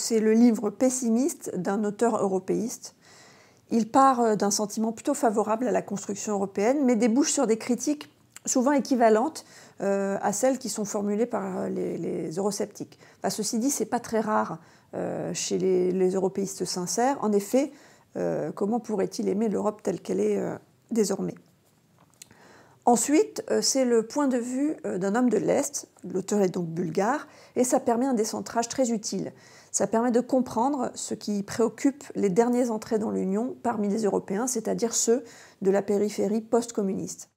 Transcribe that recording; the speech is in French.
c'est le livre pessimiste d'un auteur européiste. Il part euh, d'un sentiment plutôt favorable à la construction européenne, mais débouche sur des critiques souvent équivalentes euh, à celles qui sont formulées par euh, les, eurosceptiques. ceci dit, n'est pas très rare chez les, européistes sincères. En effet, comment pourrait-il aimer l'Europe telle qu'elle est désormais Ensuite, euh, c'est le point de vue euh, d'un homme de l'Est, l'auteur est donc bulgare, et ça permet un décentrage très utile. Ça permet de comprendre ce qui préoccupe les derniers entrés dans l'Union parmi les Européens, c'est-à-dire ceux de la périphérie post-communiste.